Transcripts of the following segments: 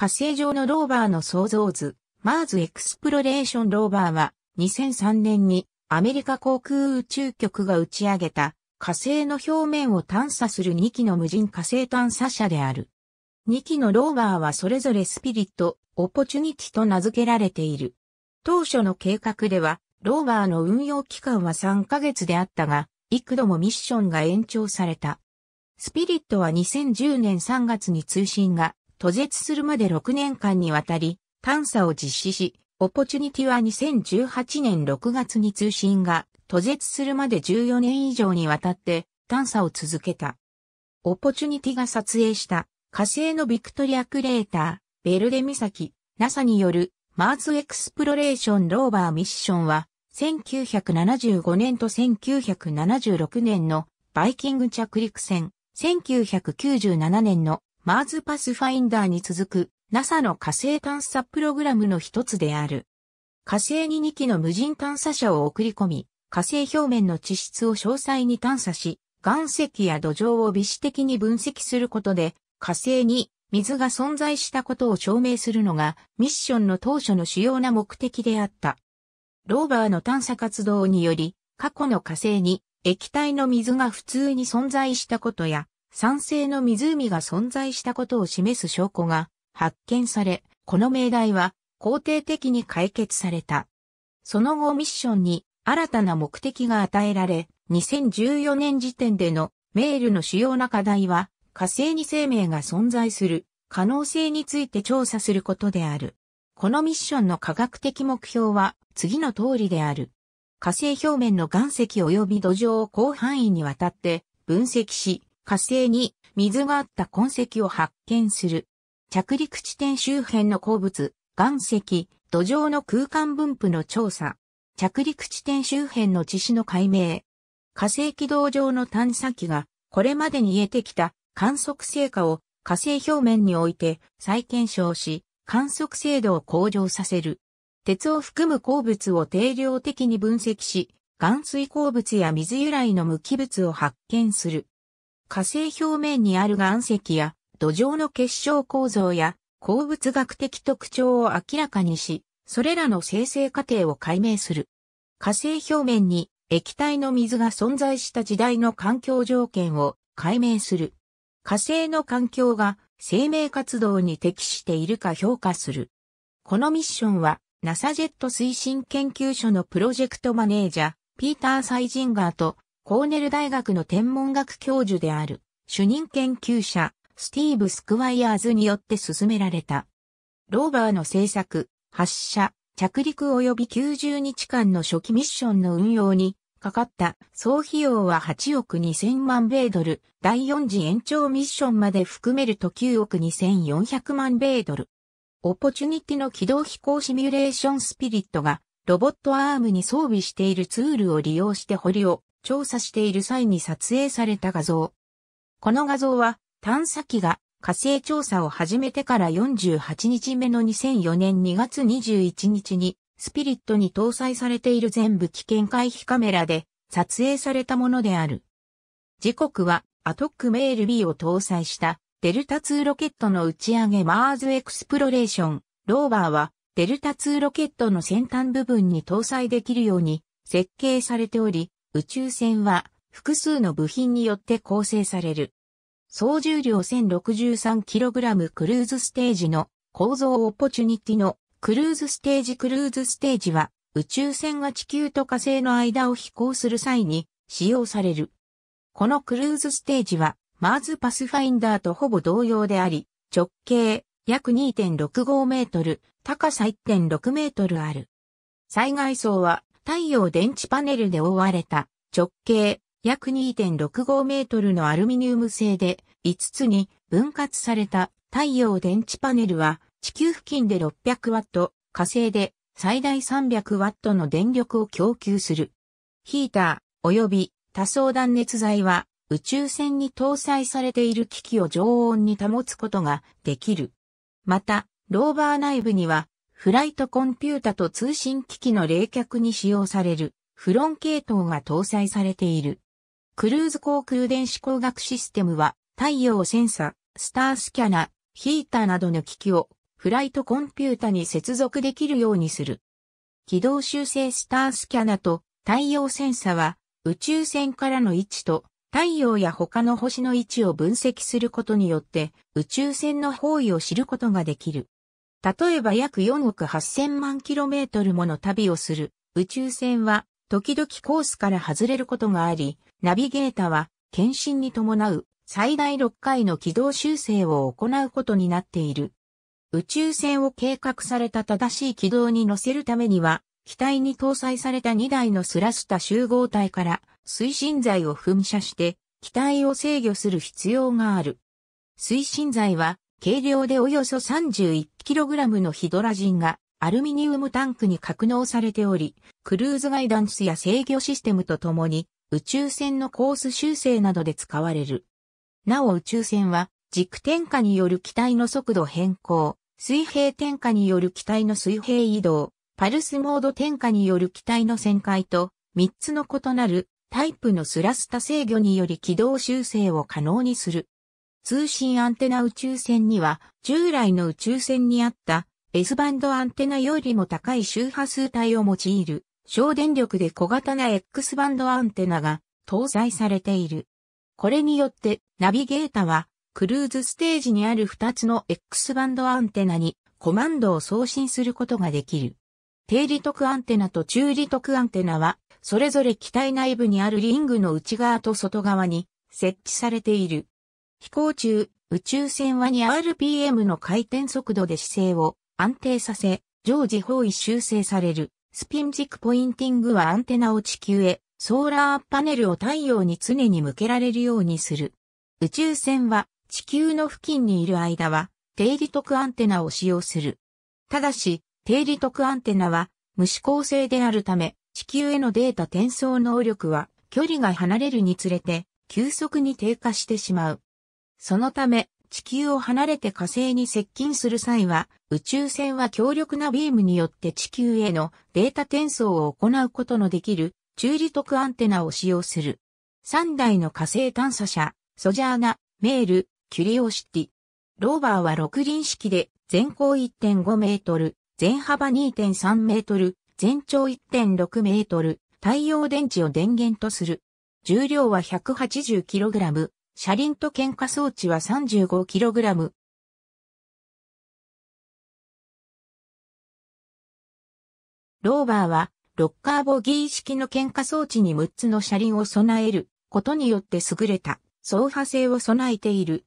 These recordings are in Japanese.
火星上のローバーの創造図、マーズエクスプロレーションローバーは2003年にアメリカ航空宇宙局が打ち上げた火星の表面を探査する2機の無人火星探査車である。2機のローバーはそれぞれスピリット、オポチュニティと名付けられている。当初の計画では、ローバーの運用期間は3ヶ月であったが、幾度もミッションが延長された。スピリットは2010年3月に通信が途絶するまで6年間にわたり、探査を実施し、オポチュニティは2018年6月に通信が途絶するまで14年以上にわたって探査を続けた。オポチュニティが撮影した火星のビクトリアクレーター、ベルデ岬、NASA によるマーズエクスプロレーションローバーミッションは、1975年と1976年のバイキング着陸船、1997年のマーズパスファインダーに続く NASA の火星探査プログラムの一つである。火星に2機の無人探査車を送り込み、火星表面の地質を詳細に探査し、岩石や土壌を微視的に分析することで、火星に水が存在したことを証明するのがミッションの当初の主要な目的であった。ローバーの探査活動により、過去の火星に液体の水が普通に存在したことや、酸性の湖が存在したことを示す証拠が発見され、この命題は肯定的に解決された。その後ミッションに新たな目的が与えられ、2014年時点でのメールの主要な課題は火星に生命が存在する可能性について調査することである。このミッションの科学的目標は次の通りである。火星表面の岩石及び土壌を広範囲にわたって分析し、火星に水があった痕跡を発見する。着陸地点周辺の鉱物、岩石、土壌の空間分布の調査。着陸地点周辺の地質の解明。火星軌道上の探査機がこれまでに得てきた観測成果を火星表面において再検証し、観測精度を向上させる。鉄を含む鉱物を定量的に分析し、岩水鉱物や水由来の無機物を発見する。火星表面にある岩石や土壌の結晶構造や鉱物学的特徴を明らかにし、それらの生成過程を解明する。火星表面に液体の水が存在した時代の環境条件を解明する。火星の環境が生命活動に適しているか評価する。このミッションは NASA ジェット推進研究所のプロジェクトマネージャー、ピーター・サイジンガーとコーネル大学の天文学教授である主任研究者スティーブ・スクワイアーズによって進められた。ローバーの製作、発射、着陸及び90日間の初期ミッションの運用にかかった総費用は8億2000万米ドル、第4次延長ミッションまで含めると9億2400万米ドル。オポチュニティの軌道飛行シミュレーションスピリットがロボットアームに装備しているツールを利用して堀を調査している際に撮影された画像。この画像は探査機が火星調査を始めてから48日目の2004年2月21日にスピリットに搭載されている全部危険回避カメラで撮影されたものである。時刻はアトックメール B を搭載したデルタ2ロケットの打ち上げマーズエクスプロレーションローバーはデルタ2ロケットの先端部分に搭載できるように設計されており、宇宙船は複数の部品によって構成される。総重量 1063kg クルーズステージの構造オポチュニティのクルーズステージクルーズステージは宇宙船が地球と火星の間を飛行する際に使用される。このクルーズステージはマーズパスファインダーとほぼ同様であり、直径約2.65メートル、高さ1.6メートルある。災害層は太陽電池パネルで覆われた直径約2.65メートルのアルミニウム製で5つに分割された太陽電池パネルは地球付近で600ワット、火星で最大300ワットの電力を供給する。ヒーター及び多層断熱材は宇宙船に搭載されている機器を常温に保つことができる。また、ローバー内部にはフライトコンピュータと通信機器の冷却に使用されるフロン系統が搭載されている。クルーズ航空電子工学システムは太陽センサ、スタースキャナ、ヒーターなどの機器をフライトコンピュータに接続できるようにする。軌道修正スタースキャナと太陽センサは宇宙船からの位置と太陽や他の星の位置を分析することによって宇宙船の方位を知ることができる。例えば約4億8000万トルもの旅をする宇宙船は時々コースから外れることがあり、ナビゲータは検診に伴う最大6回の軌道修正を行うことになっている。宇宙船を計画された正しい軌道に乗せるためには、機体に搭載された2台のスラスタ集合体から推進剤を噴射して機体を制御する必要がある。推進剤は軽量でおよそ31 1 k g のヒドラジンがアルミニウムタンクに格納されており、クルーズガイダンスや制御システムとともに宇宙船のコース修正などで使われる。なお宇宙船は軸転下による機体の速度変更、水平転下による機体の水平移動、パルスモード転下による機体の旋回と3つの異なるタイプのスラスタ制御により軌道修正を可能にする。通信アンテナ宇宙船には、従来の宇宙船にあった S バンドアンテナよりも高い周波数帯を用いる省電力で小型な X バンドアンテナが搭載されている。これによってナビゲータはクルーズステージにある2つの X バンドアンテナにコマンドを送信することができる。低利得アンテナと中利得アンテナはそれぞれ機体内部にあるリングの内側と外側に設置されている。飛行中、宇宙船は 2rpm の回転速度で姿勢を安定させ、常時方位修正される。スピン軸ポインティングはアンテナを地球へ、ソーラーパネルを太陽に常に向けられるようにする。宇宙船は地球の付近にいる間は低利得アンテナを使用する。ただし、低利得アンテナは無指向性であるため、地球へのデータ転送能力は距離が離れるにつれて急速に低下してしまう。そのため、地球を離れて火星に接近する際は、宇宙船は強力なビームによって地球へのデータ転送を行うことのできる中離徳アンテナを使用する。3台の火星探査車、ソジャーナ、メール、キュリオシティ。ローバーは6輪式で、全高1.5メートル、全幅2.3メートル、全長1.6メートル、太陽電池を電源とする。重量は 180kg、車輪と喧嘩装置は 35kg。ローバーは、ロッカーボギー式の喧嘩装置に6つの車輪を備えることによって優れた走破性を備えている。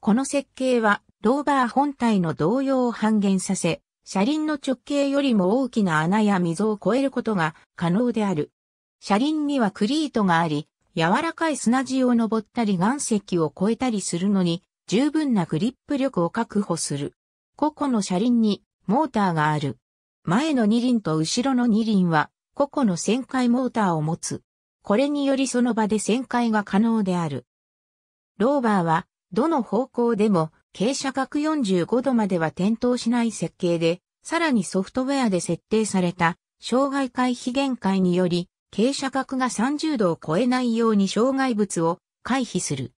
この設計は、ローバー本体の動揺を半減させ、車輪の直径よりも大きな穴や溝を越えることが可能である。車輪にはクリートがあり、柔らかい砂地を登ったり岩石を越えたりするのに、十分なグリップ力を確保する。個々の車輪にモーターがある。前の二輪と後ろの二輪は、個々の旋回モーターを持つ。これによりその場で旋回が可能である。ローバーは、どの方向でも、傾斜角45度までは点灯しない設計で、さらにソフトウェアで設定された、障害回避限界により、傾斜角が30度を超えないように障害物を回避する。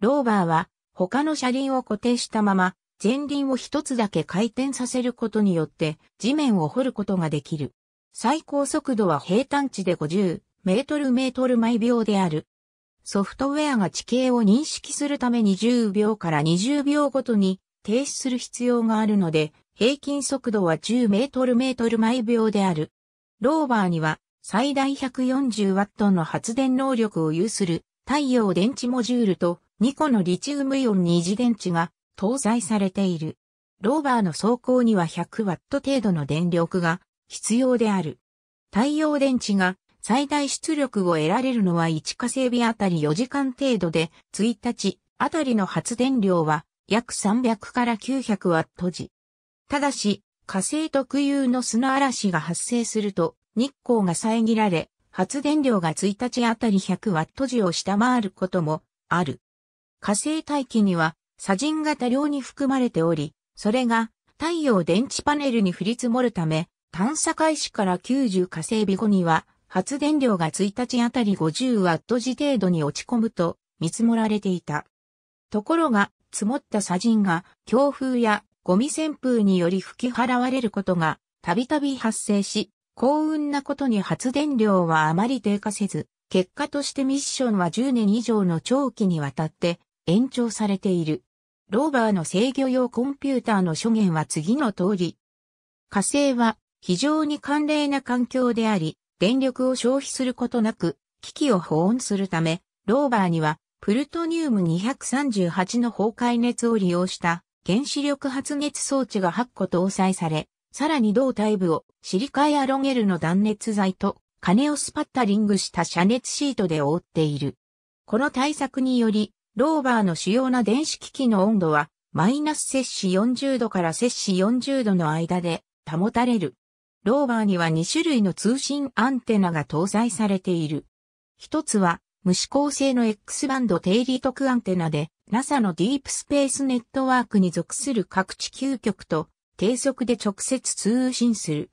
ローバーは他の車輪を固定したまま前輪を一つだけ回転させることによって地面を掘ることができる。最高速度は平坦地で50メートルメートル毎秒である。ソフトウェアが地形を認識するために10秒から20秒ごとに停止する必要があるので、平均速度は10メートルメートル毎秒である。ローバーには最大1 4 0トの発電能力を有する太陽電池モジュールと2個のリチウムイオン二次電池が搭載されている。ローバーの走行には1 0 0ト程度の電力が必要である。太陽電池が最大出力を得られるのは1火星日あたり4時間程度で、1日あたりの発電量は約300から900ワット時。ただし、火星特有の砂嵐が発生すると、日光が遮られ、発電量が1日あたり100ワット時を下回ることもある。火星大気には砂塵が多量に含まれており、それが太陽電池パネルに降り積もるため、探査開始から90火星日後には発電量が1日あたり50ワット時程度に落ち込むと見積もられていた。ところが、積もった砂塵が強風やゴミ旋風により吹き払われることがたびたび発生し、幸運なことに発電量はあまり低下せず、結果としてミッションは10年以上の長期にわたって延長されている。ローバーの制御用コンピューターの諸言は次の通り。火星は非常に寒冷な環境であり、電力を消費することなく、機器を保温するため、ローバーにはプルトニウム238の崩壊熱を利用した原子力発熱装置が8個搭載され、さらに同体部をシリカエアロゲルの断熱材と金をスパッタリングした遮熱シートで覆っている。この対策により、ローバーの主要な電子機器の温度はマイナス摂氏40度から摂氏40度の間で保たれる。ローバーには2種類の通信アンテナが搭載されている。一つは無指向性の X バンド低利得アンテナで NASA のディープスペースネットワークに属する各地球局と低速で直接通信する。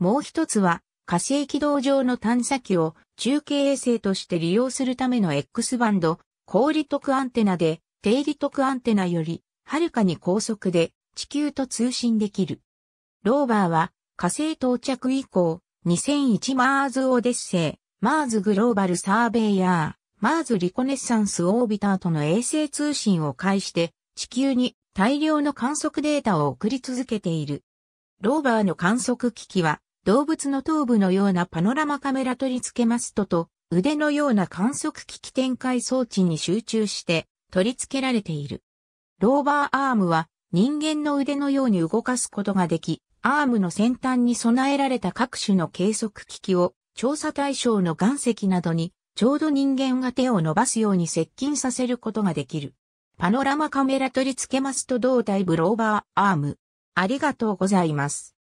もう一つは、火星軌道上の探査機を中継衛星として利用するための X バンド、高利得アンテナで、低利得アンテナより、はるかに高速で地球と通信できる。ローバーは火星到着以降、2001マーズオデッセイ、マーズグローバルサーベイヤー、マーズリコネッサンスオービターとの衛星通信を介して地球に大量の観測データを送り続けている。ローバーの観測機器は、動物の頭部のようなパノラマカメラ取り付けマストと、腕のような観測機器展開装置に集中して取り付けられている。ローバーアームは人間の腕のように動かすことができ、アームの先端に備えられた各種の計測機器を調査対象の岩石などにちょうど人間が手を伸ばすように接近させることができる。パノラマカメラ取り付けますと胴体ブローバーアーム。ありがとうございます。